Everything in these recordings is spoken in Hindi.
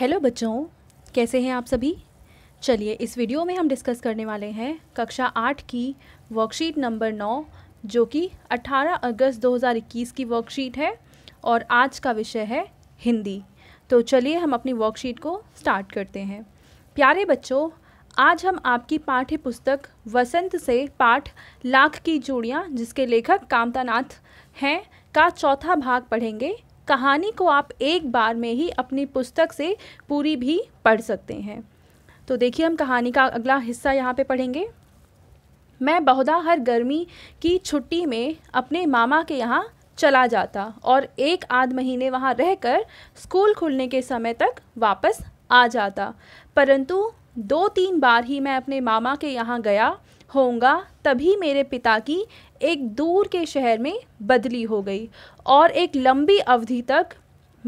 हेलो बच्चों कैसे हैं आप सभी चलिए इस वीडियो में हम डिस्कस करने वाले हैं कक्षा आठ की वर्कशीट नंबर नौ जो कि 18 अगस्त 2021 की वर्कशीट है और आज का विषय है हिंदी तो चलिए हम अपनी वर्कशीट को स्टार्ट करते हैं प्यारे बच्चों आज हम आपकी पाठ्य पुस्तक वसंत से पाठ लाख की चूड़ियाँ जिसके लेखक कामतानाथ हैं का चौथा भाग पढ़ेंगे कहानी को आप एक बार में ही अपनी पुस्तक से पूरी भी पढ़ सकते हैं तो देखिए हम कहानी का अगला हिस्सा यहाँ पे पढ़ेंगे मैं बहुधा हर गर्मी की छुट्टी में अपने मामा के यहाँ चला जाता और एक आध महीने वहाँ रहकर स्कूल खुलने के समय तक वापस आ जाता परंतु दो तीन बार ही मैं अपने मामा के यहाँ गया होऊंगा तभी मेरे पिता की एक दूर के शहर में बदली हो गई और एक लंबी अवधि तक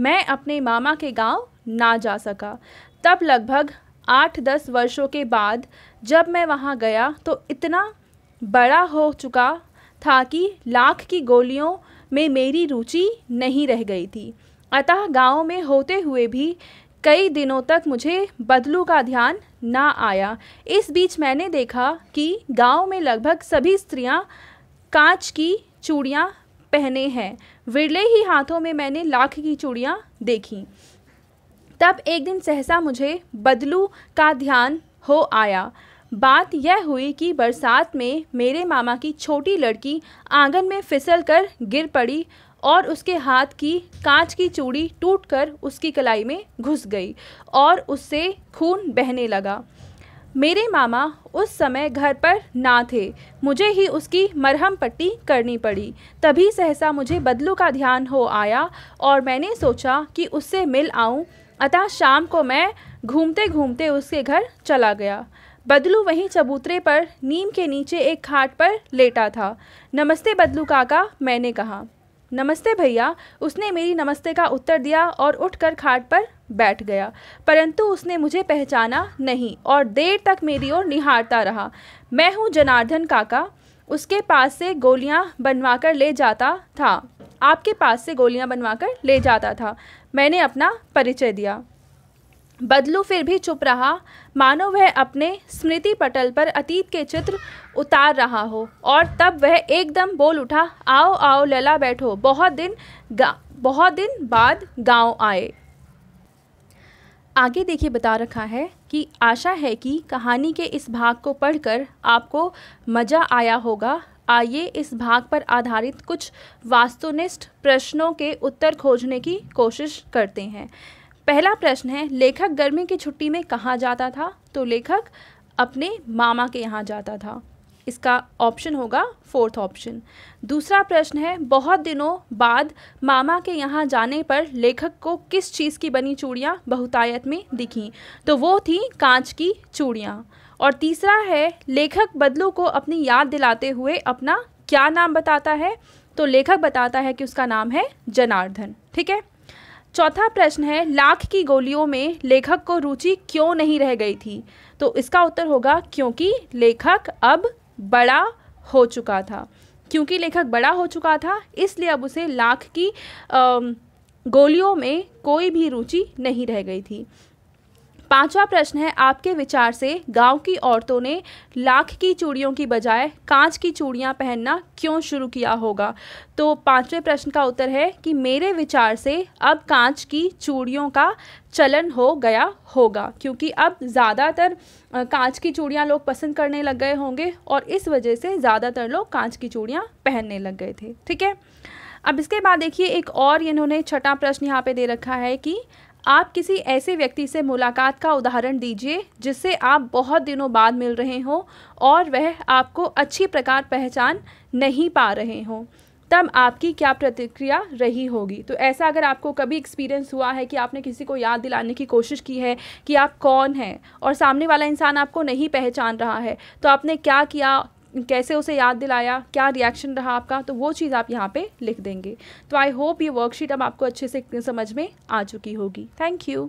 मैं अपने मामा के गांव ना जा सका तब लगभग आठ दस वर्षों के बाद जब मैं वहां गया तो इतना बड़ा हो चुका था कि लाख की गोलियों में मेरी रुचि नहीं रह गई थी अतः गांव में होते हुए भी कई दिनों तक मुझे बदलू का ध्यान ना आया इस बीच मैंने देखा कि गांव में लगभग सभी स्त्रियां कांच की चूड़ियाँ पहने हैं विरले ही हाथों में मैंने लाख की चूड़ियाँ देखी तब एक दिन सहसा मुझे बदलू का ध्यान हो आया बात यह हुई कि बरसात में मेरे मामा की छोटी लड़की आंगन में फिसल कर गिर पड़ी और उसके हाथ की कांच की चूड़ी टूटकर उसकी कलाई में घुस गई और उससे खून बहने लगा मेरे मामा उस समय घर पर ना थे मुझे ही उसकी मरहम पट्टी करनी पड़ी तभी सहसा मुझे बदलू का ध्यान हो आया और मैंने सोचा कि उससे मिल आऊं अतः शाम को मैं घूमते घूमते उसके घर चला गया बदलू वहीं चबूतरे पर नीम के नीचे एक खाट पर लेटा था नमस्ते बदलू काका मैंने कहा नमस्ते भैया उसने मेरी नमस्ते का उत्तर दिया और उठकर खाट पर बैठ गया परंतु उसने मुझे पहचाना नहीं और देर तक मेरी ओर निहारता रहा मैं हूँ जनार्दन काका उसके पास से गोलियाँ बनवाकर ले जाता था आपके पास से गोलियाँ बनवाकर ले जाता था मैंने अपना परिचय दिया बदलू फिर भी चुप रहा मानो वह अपने स्मृति पटल पर अतीत के चित्र उतार रहा हो और तब वह एकदम बोल उठा आओ आओ लला बैठो बहुत दिन गा बहुत दिन बाद गांव आए आगे देखिए बता रखा है कि आशा है कि कहानी के इस भाग को पढ़कर आपको मज़ा आया होगा आइए इस भाग पर आधारित कुछ वास्तुनिष्ठ प्रश्नों के उत्तर खोजने की कोशिश करते हैं पहला प्रश्न है लेखक गर्मी की छुट्टी में कहाँ जाता था तो लेखक अपने मामा के यहाँ जाता था इसका ऑप्शन होगा फोर्थ ऑप्शन दूसरा प्रश्न है बहुत दिनों बाद मामा के यहाँ जाने पर लेखक को किस चीज़ की बनी चूड़ियाँ बहुतायत में दिखीं तो वो थी कांच की चूड़ियाँ और तीसरा है लेखक बदलू को अपनी याद दिलाते हुए अपना क्या नाम बताता है तो लेखक बताता है कि उसका नाम है जनार्दन ठीक है चौथा प्रश्न है लाख की गोलियों में लेखक को रुचि क्यों नहीं रह गई थी तो इसका उत्तर होगा क्योंकि लेखक अब बड़ा हो चुका था क्योंकि लेखक बड़ा हो चुका था इसलिए अब उसे लाख की गोलियों में कोई भी रुचि नहीं रह गई थी पांचवा प्रश्न है आपके विचार से गांव की औरतों ने लाख की चूड़ियों की बजाय कांच की चूड़ियां पहनना क्यों शुरू किया होगा तो पांचवें प्रश्न का उत्तर है कि मेरे विचार से अब कांच की चूड़ियों का चलन हो गया होगा क्योंकि अब ज़्यादातर कांच की चूड़ियाँ लोग पसंद करने लग गए होंगे और इस वजह से ज़्यादातर लोग कांच की चूड़ियाँ पहनने लग गए थे ठीक है अब इसके बाद देखिए एक और इन्होंने छठा प्रश्न यहाँ पे दे रखा है कि आप किसी ऐसे व्यक्ति से मुलाकात का उदाहरण दीजिए जिससे आप बहुत दिनों बाद मिल रहे हों और वह आपको अच्छी प्रकार पहचान नहीं पा रहे हों तब आपकी क्या प्रतिक्रिया रही होगी तो ऐसा अगर आपको कभी एक्सपीरियंस हुआ है कि आपने किसी को याद दिलाने की कोशिश की है कि आप कौन हैं और सामने वाला इंसान आपको नहीं पहचान रहा है तो आपने क्या किया कैसे उसे याद दिलाया क्या रिएक्शन रहा आपका तो वो चीज़ आप यहाँ पे लिख देंगे तो आई होप ये वर्कशीट अब आपको अच्छे से समझ में आ चुकी होगी थैंक यू